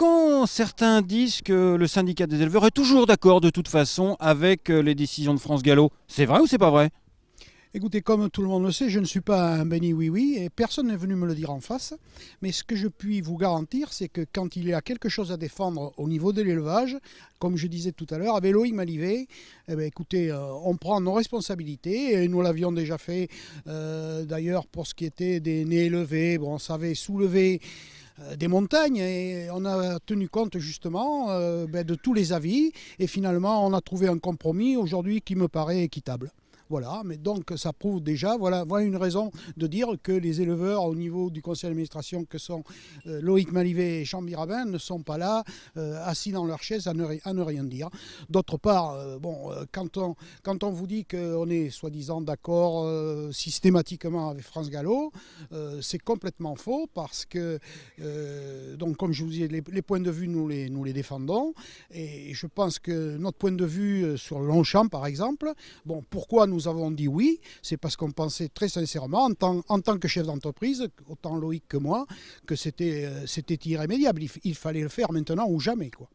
quand certains disent que le syndicat des éleveurs est toujours d'accord de toute façon avec euh, les décisions de France Gallo. C'est vrai ou c'est pas vrai Écoutez, comme tout le monde le sait, je ne suis pas un béni oui-oui et personne n'est venu me le dire en face. Mais ce que je puis vous garantir, c'est que quand il y a quelque chose à défendre au niveau de l'élevage, comme je disais tout à l'heure, à Loïc Malivet, eh ben, écoutez, euh, on prend nos responsabilités et nous l'avions déjà fait euh, d'ailleurs pour ce qui était des nez élevés. Bon, on savait soulever euh, des montagnes et on a tenu compte justement euh, ben, de tous les avis et finalement on a trouvé un compromis aujourd'hui qui me paraît équitable. Voilà, mais donc ça prouve déjà, voilà, une raison de dire que les éleveurs au niveau du conseil d'administration que sont euh, Loïc Malivet et Jean ne sont pas là, euh, assis dans leur chaise à ne, rien dire. D'autre part, euh, bon, quand, on, quand on vous dit qu'on est soi-disant d'accord systématiquement avec France Gallo, c'est complètement faux parce que, donc comme je vous disais, les, points de vue, nous les, nous les défendons et je pense que notre point de vue sur le long champ, par exemple, bon, pourquoi nous nous avons dit oui, c'est parce qu'on pensait très sincèrement, en tant, que chef d'entreprise, autant Loïc que moi, que euh, c'était irrémédiable. Il, il, fallait le faire maintenant ou jamais. Quoi.